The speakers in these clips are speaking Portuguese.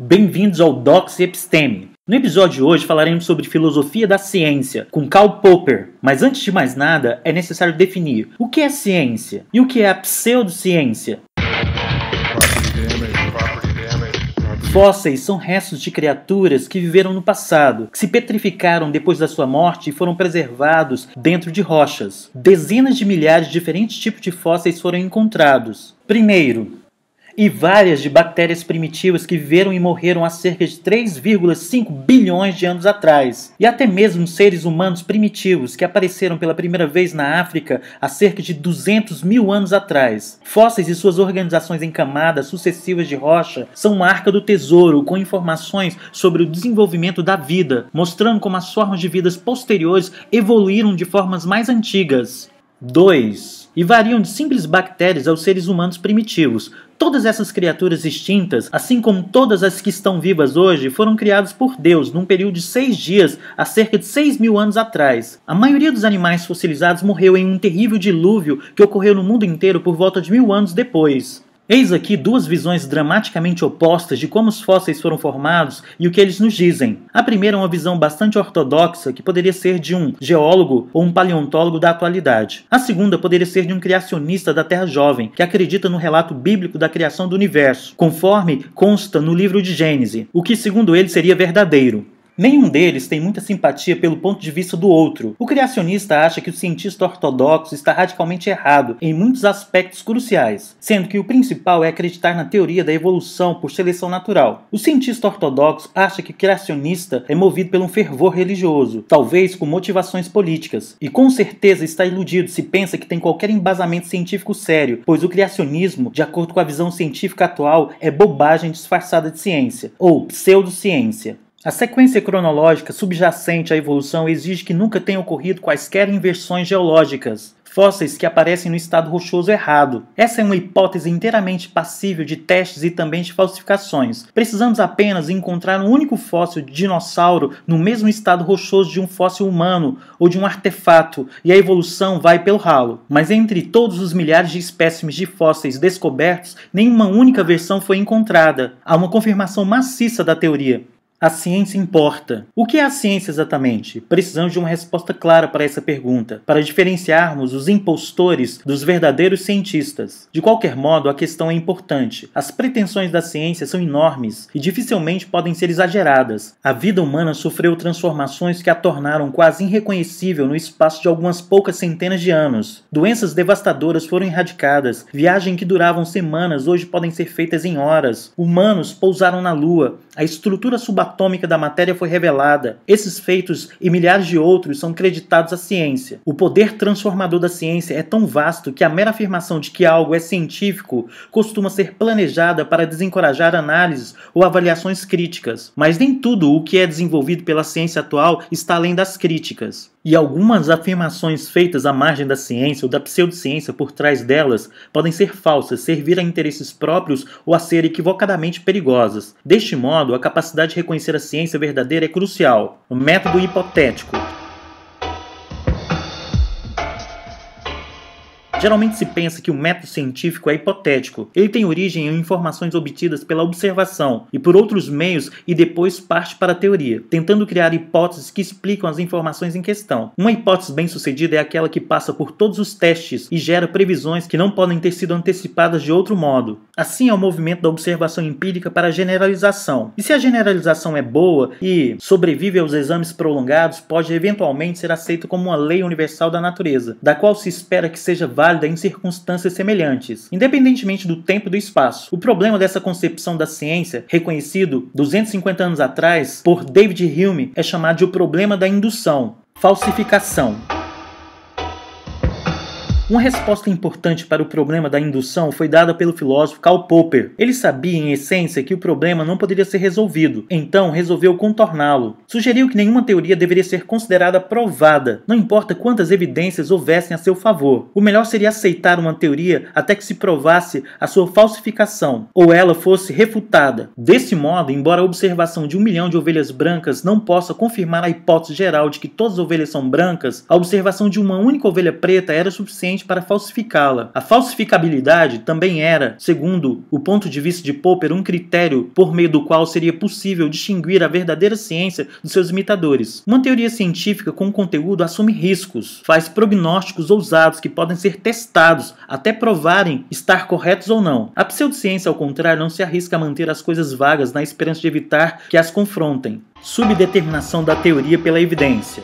Bem-vindos ao Docs e Episteme. No episódio de hoje falaremos sobre filosofia da ciência, com Karl Popper. Mas antes de mais nada, é necessário definir o que é ciência e o que é a pseudociência. Fósseis são restos de criaturas que viveram no passado, que se petrificaram depois da sua morte e foram preservados dentro de rochas. Dezenas de milhares de diferentes tipos de fósseis foram encontrados. Primeiro, e várias de bactérias primitivas que viveram e morreram há cerca de 3,5 bilhões de anos atrás, e até mesmo seres humanos primitivos que apareceram pela primeira vez na África há cerca de 200 mil anos atrás. Fósseis e suas organizações em camadas sucessivas de rocha são uma arca do tesouro com informações sobre o desenvolvimento da vida, mostrando como as formas de vidas posteriores evoluíram de formas mais antigas. 2 e variam de simples bactérias aos seres humanos primitivos. Todas essas criaturas extintas, assim como todas as que estão vivas hoje, foram criadas por Deus num período de seis dias, há cerca de seis mil anos atrás. A maioria dos animais fossilizados morreu em um terrível dilúvio que ocorreu no mundo inteiro por volta de mil anos depois. Eis aqui duas visões dramaticamente opostas de como os fósseis foram formados e o que eles nos dizem. A primeira é uma visão bastante ortodoxa que poderia ser de um geólogo ou um paleontólogo da atualidade. A segunda poderia ser de um criacionista da Terra Jovem, que acredita no relato bíblico da criação do universo, conforme consta no livro de Gênesis, o que segundo ele seria verdadeiro. Nenhum deles tem muita simpatia pelo ponto de vista do outro. O criacionista acha que o cientista ortodoxo está radicalmente errado em muitos aspectos cruciais, sendo que o principal é acreditar na teoria da evolução por seleção natural. O cientista ortodoxo acha que o criacionista é movido pelo um fervor religioso, talvez com motivações políticas, e com certeza está iludido se pensa que tem qualquer embasamento científico sério, pois o criacionismo, de acordo com a visão científica atual, é bobagem disfarçada de ciência, ou pseudociência. A sequência cronológica subjacente à evolução exige que nunca tenham ocorrido quaisquer inversões geológicas, fósseis que aparecem no estado rochoso errado. Essa é uma hipótese inteiramente passível de testes e também de falsificações. Precisamos apenas encontrar um único fóssil de dinossauro no mesmo estado rochoso de um fóssil humano ou de um artefato, e a evolução vai pelo ralo. Mas entre todos os milhares de espécimes de fósseis descobertos, nenhuma única versão foi encontrada. Há uma confirmação maciça da teoria. A ciência importa. O que é a ciência exatamente? Precisamos de uma resposta clara para essa pergunta, para diferenciarmos os impostores dos verdadeiros cientistas. De qualquer modo, a questão é importante. As pretensões da ciência são enormes e dificilmente podem ser exageradas. A vida humana sofreu transformações que a tornaram quase irreconhecível no espaço de algumas poucas centenas de anos. Doenças devastadoras foram erradicadas, viagens que duravam semanas hoje podem ser feitas em horas. Humanos pousaram na Lua, a estrutura subatômica atômica da matéria foi revelada. Esses feitos e milhares de outros são creditados à ciência. O poder transformador da ciência é tão vasto que a mera afirmação de que algo é científico costuma ser planejada para desencorajar análises ou avaliações críticas. Mas nem tudo o que é desenvolvido pela ciência atual está além das críticas. E algumas afirmações feitas à margem da ciência ou da pseudociência por trás delas podem ser falsas, servir a interesses próprios ou a ser equivocadamente perigosas. Deste modo, a capacidade de reconhecer a ciência verdadeira é crucial. O método hipotético. Geralmente se pensa que o método científico é hipotético. Ele tem origem em informações obtidas pela observação e por outros meios e depois parte para a teoria, tentando criar hipóteses que explicam as informações em questão. Uma hipótese bem-sucedida é aquela que passa por todos os testes e gera previsões que não podem ter sido antecipadas de outro modo. Assim é o movimento da observação empírica para a generalização. E se a generalização é boa e sobrevive aos exames prolongados, pode eventualmente ser aceita como uma lei universal da natureza, da qual se espera que seja válida válida em circunstâncias semelhantes, independentemente do tempo e do espaço. O problema dessa concepção da ciência, reconhecido 250 anos atrás por David Hume, é chamado de o problema da indução, falsificação. Uma resposta importante para o problema da indução foi dada pelo filósofo Karl Popper. Ele sabia, em essência, que o problema não poderia ser resolvido, então resolveu contorná-lo. Sugeriu que nenhuma teoria deveria ser considerada provada, não importa quantas evidências houvessem a seu favor. O melhor seria aceitar uma teoria até que se provasse a sua falsificação ou ela fosse refutada. Desse modo, embora a observação de um milhão de ovelhas brancas não possa confirmar a hipótese geral de que todas as ovelhas são brancas, a observação de uma única ovelha preta era suficiente suficiente para falsificá-la. A falsificabilidade também era, segundo o ponto de vista de Popper, um critério por meio do qual seria possível distinguir a verdadeira ciência dos seus imitadores. Uma teoria científica com conteúdo assume riscos, faz prognósticos ousados que podem ser testados até provarem estar corretos ou não. A pseudociência, ao contrário, não se arrisca a manter as coisas vagas na esperança de evitar que as confrontem. Subdeterminação da teoria pela evidência.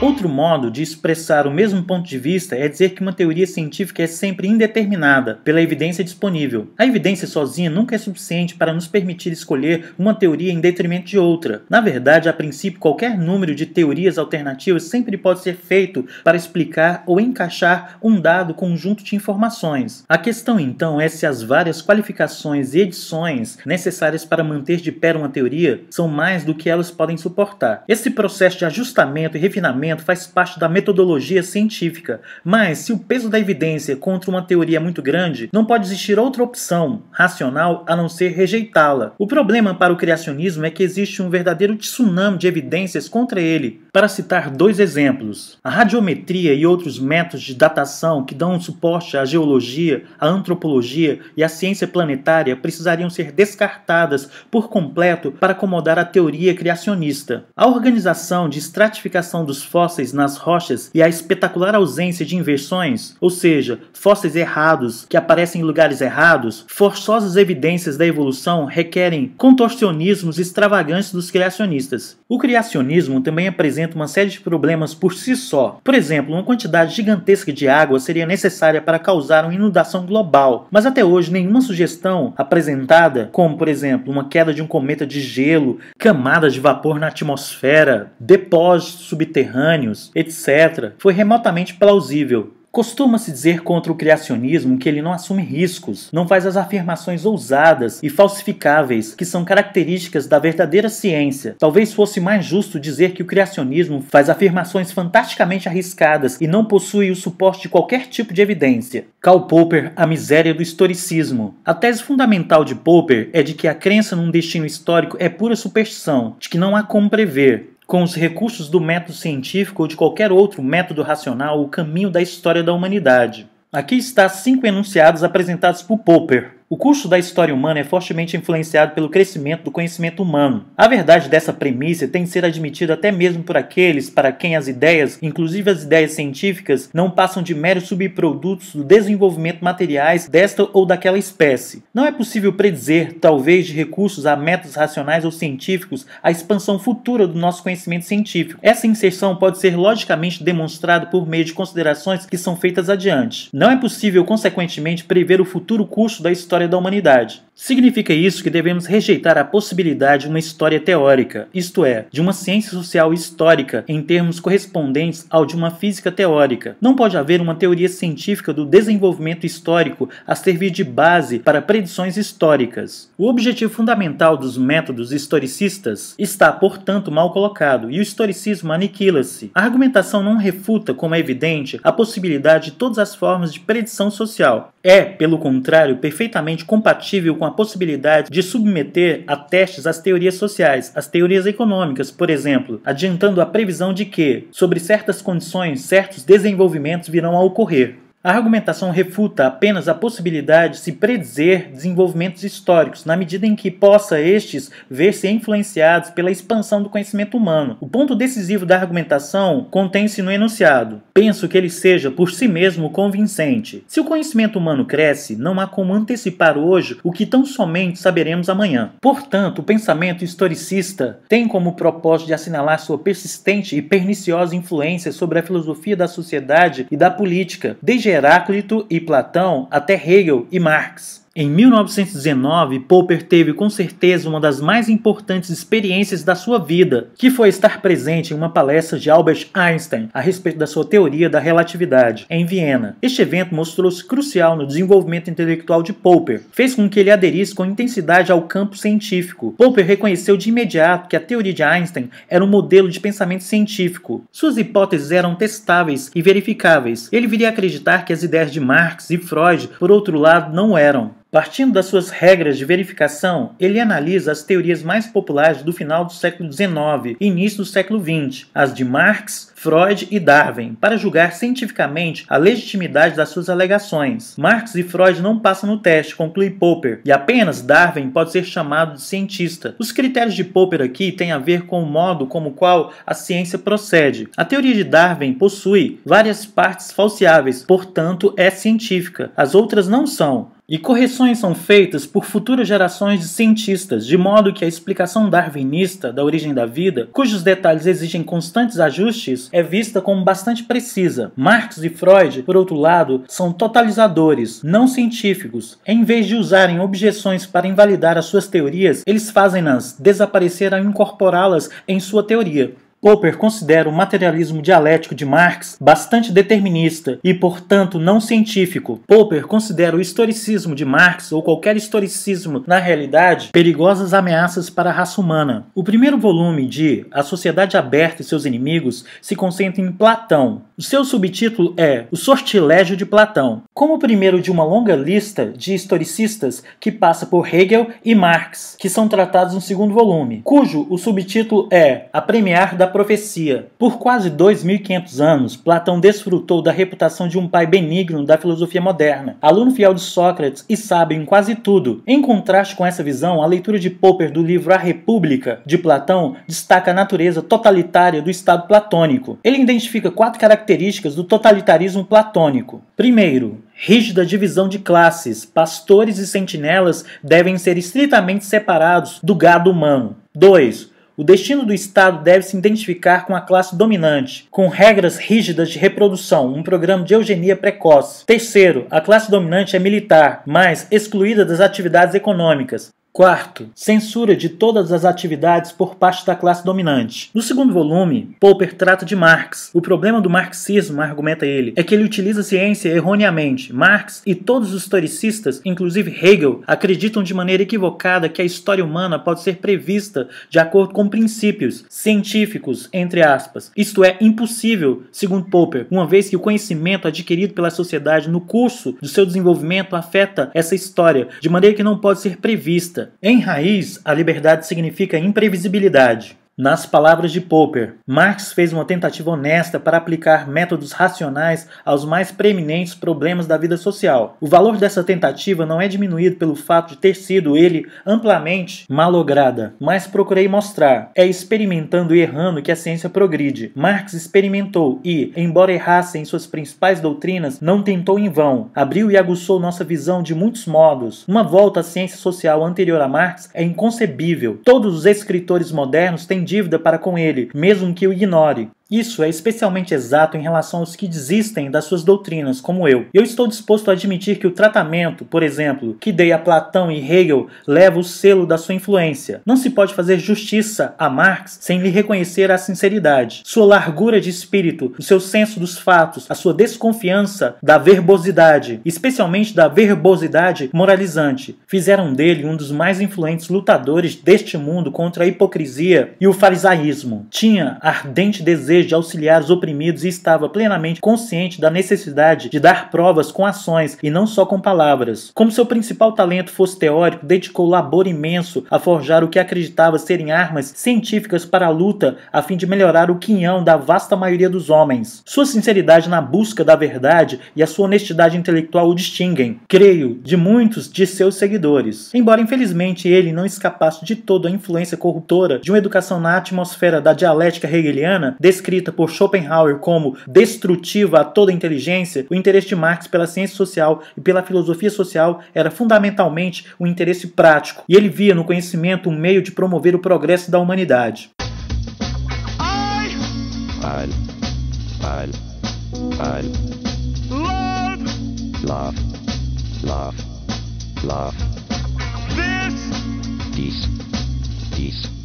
Outro modo de expressar o mesmo ponto de vista é dizer que uma teoria científica é sempre indeterminada pela evidência disponível. A evidência sozinha nunca é suficiente para nos permitir escolher uma teoria em detrimento de outra. Na verdade, a princípio, qualquer número de teorias alternativas sempre pode ser feito para explicar ou encaixar um dado conjunto de informações. A questão então é se as várias qualificações e edições necessárias para manter de pé uma teoria são mais do que elas podem suportar. Esse processo de ajustamento e refinamento argumento faz parte da metodologia científica, mas se o peso da evidência contra uma teoria é muito grande, não pode existir outra opção racional a não ser rejeitá-la. O problema para o criacionismo é que existe um verdadeiro tsunami de evidências contra ele. Para citar dois exemplos, a radiometria e outros métodos de datação que dão suporte à geologia, à antropologia e à ciência planetária precisariam ser descartadas por completo para acomodar a teoria criacionista. A organização de estratificação dos fósseis nas rochas e a espetacular ausência de inversões, ou seja, fósseis errados que aparecem em lugares errados, forçosas evidências da evolução requerem contorcionismos extravagantes dos criacionistas. O criacionismo também apresenta uma série de problemas por si só. Por exemplo, uma quantidade gigantesca de água seria necessária para causar uma inundação global, mas até hoje nenhuma sugestão apresentada, como por exemplo uma queda de um cometa de gelo, camadas de vapor na atmosfera, depósitos subterrâneos, etc., foi remotamente plausível. Costuma-se dizer contra o criacionismo que ele não assume riscos, não faz as afirmações ousadas e falsificáveis que são características da verdadeira ciência. Talvez fosse mais justo dizer que o criacionismo faz afirmações fantasticamente arriscadas e não possui o suporte de qualquer tipo de evidência. Karl Popper, a miséria do historicismo. A tese fundamental de Popper é de que a crença num destino histórico é pura superstição, de que não há como prever, com os recursos do método científico ou de qualquer outro método racional o caminho da história da humanidade. Aqui está cinco enunciados apresentados por Popper. O curso da história humana é fortemente influenciado pelo crescimento do conhecimento humano. A verdade dessa premissa tem de ser admitida até mesmo por aqueles para quem as ideias, inclusive as ideias científicas, não passam de meros subprodutos do desenvolvimento materiais desta ou daquela espécie. Não é possível predizer, talvez de recursos a métodos racionais ou científicos, a expansão futura do nosso conhecimento científico. Essa inserção pode ser logicamente demonstrada por meio de considerações que são feitas adiante. Não é possível, consequentemente, prever o futuro curso da história história da humanidade. Significa isso que devemos rejeitar a possibilidade de uma história teórica, isto é, de uma ciência social histórica em termos correspondentes ao de uma física teórica. Não pode haver uma teoria científica do desenvolvimento histórico a servir de base para predições históricas. O objetivo fundamental dos métodos historicistas está, portanto, mal colocado e o historicismo aniquila-se. A argumentação não refuta, como é evidente, a possibilidade de todas as formas de predição social. É, pelo contrário, perfeitamente compatível com a possibilidade de submeter a testes as teorias sociais, as teorias econômicas, por exemplo, adiantando a previsão de que, sobre certas condições, certos desenvolvimentos virão a ocorrer. A argumentação refuta apenas a possibilidade de se predizer desenvolvimentos históricos, na medida em que possa estes ver-se influenciados pela expansão do conhecimento humano. O ponto decisivo da argumentação contém-se no enunciado. Penso que ele seja por si mesmo convincente. Se o conhecimento humano cresce, não há como antecipar hoje o que tão somente saberemos amanhã. Portanto, o pensamento historicista tem como propósito de assinalar sua persistente e perniciosa influência sobre a filosofia da sociedade e da política, desde Heráclito e Platão até Hegel e Marx. Em 1919, Popper teve com certeza uma das mais importantes experiências da sua vida, que foi estar presente em uma palestra de Albert Einstein a respeito da sua teoria da relatividade, em Viena. Este evento mostrou-se crucial no desenvolvimento intelectual de Popper, fez com que ele aderisse com intensidade ao campo científico. Popper reconheceu de imediato que a teoria de Einstein era um modelo de pensamento científico. Suas hipóteses eram testáveis e verificáveis. Ele viria a acreditar que as ideias de Marx e Freud, por outro lado, não eram. Partindo das suas regras de verificação, ele analisa as teorias mais populares do final do século XIX e início do século XX, as de Marx, Freud e Darwin, para julgar cientificamente a legitimidade das suas alegações. Marx e Freud não passam no teste, conclui Popper, e apenas Darwin pode ser chamado de cientista. Os critérios de Popper aqui têm a ver com o modo como qual a ciência procede. A teoria de Darwin possui várias partes falseáveis, portanto é científica. As outras não são. E correções são feitas por futuras gerações de cientistas, de modo que a explicação darwinista da origem da vida, cujos detalhes exigem constantes ajustes, é vista como bastante precisa. Marx e Freud, por outro lado, são totalizadores, não científicos. Em vez de usarem objeções para invalidar as suas teorias, eles fazem-nas desaparecer ao incorporá-las em sua teoria. Popper considera o materialismo dialético de Marx bastante determinista e, portanto, não científico. Popper considera o historicismo de Marx ou qualquer historicismo na realidade perigosas ameaças para a raça humana. O primeiro volume de A Sociedade Aberta e seus Inimigos se concentra em Platão. O seu subtítulo é O Sortilégio de Platão, como o primeiro de uma longa lista de historicistas que passa por Hegel e Marx, que são tratados no segundo volume, cujo o subtítulo é A Premiar da profecia. Por quase 2.500 anos, Platão desfrutou da reputação de um pai benigno da filosofia moderna, aluno fiel de Sócrates e sábio em quase tudo. Em contraste com essa visão, a leitura de Popper do livro A República, de Platão, destaca a natureza totalitária do Estado platônico. Ele identifica quatro características do totalitarismo platônico. Primeiro, rígida divisão de classes. Pastores e sentinelas devem ser estritamente separados do gado humano. 2. O destino do Estado deve se identificar com a classe dominante, com regras rígidas de reprodução, um programa de eugenia precoce. Terceiro, a classe dominante é militar, mas excluída das atividades econômicas. Quarto, censura de todas as atividades por parte da classe dominante. No segundo volume, Popper trata de Marx. O problema do marxismo, argumenta ele, é que ele utiliza a ciência erroneamente. Marx e todos os historicistas, inclusive Hegel, acreditam de maneira equivocada que a história humana pode ser prevista de acordo com princípios científicos, entre aspas. Isto é impossível, segundo Popper, uma vez que o conhecimento adquirido pela sociedade no curso do seu desenvolvimento afeta essa história, de maneira que não pode ser prevista. Em raiz, a liberdade significa imprevisibilidade. Nas palavras de Popper, Marx fez uma tentativa honesta para aplicar métodos racionais aos mais preeminentes problemas da vida social. O valor dessa tentativa não é diminuído pelo fato de ter sido ele amplamente malograda, mas procurei mostrar. É experimentando e errando que a ciência progride. Marx experimentou e, embora errasse em suas principais doutrinas, não tentou em vão. Abriu e aguçou nossa visão de muitos modos. Uma volta à ciência social anterior a Marx é inconcebível. Todos os escritores modernos têm dívida para com ele, mesmo que o ignore. Isso é especialmente exato em relação aos que desistem das suas doutrinas, como eu. Eu estou disposto a admitir que o tratamento, por exemplo, que dei a Platão e Hegel, leva o selo da sua influência. Não se pode fazer justiça a Marx sem lhe reconhecer a sinceridade, sua largura de espírito, o seu senso dos fatos, a sua desconfiança da verbosidade, especialmente da verbosidade moralizante, fizeram dele um dos mais influentes lutadores deste mundo contra a hipocrisia e o farisaísmo. Tinha ardente desejo desejo de auxiliar os oprimidos e estava plenamente consciente da necessidade de dar provas com ações e não só com palavras. Como seu principal talento fosse teórico, dedicou labor imenso a forjar o que acreditava serem armas científicas para a luta a fim de melhorar o quinhão da vasta maioria dos homens. Sua sinceridade na busca da verdade e a sua honestidade intelectual o distinguem, creio, de muitos de seus seguidores. Embora infelizmente ele não escapasse de todo a influência corruptora de uma educação na atmosfera da dialética hegeliana, descreve descrita por Schopenhauer como destrutiva a toda inteligência, o interesse de Marx pela ciência social e pela filosofia social era fundamentalmente um interesse prático, e ele via no conhecimento um meio de promover o progresso da humanidade. I... I... I... Love, love, love. This, this, this.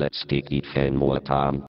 let's take it and more time.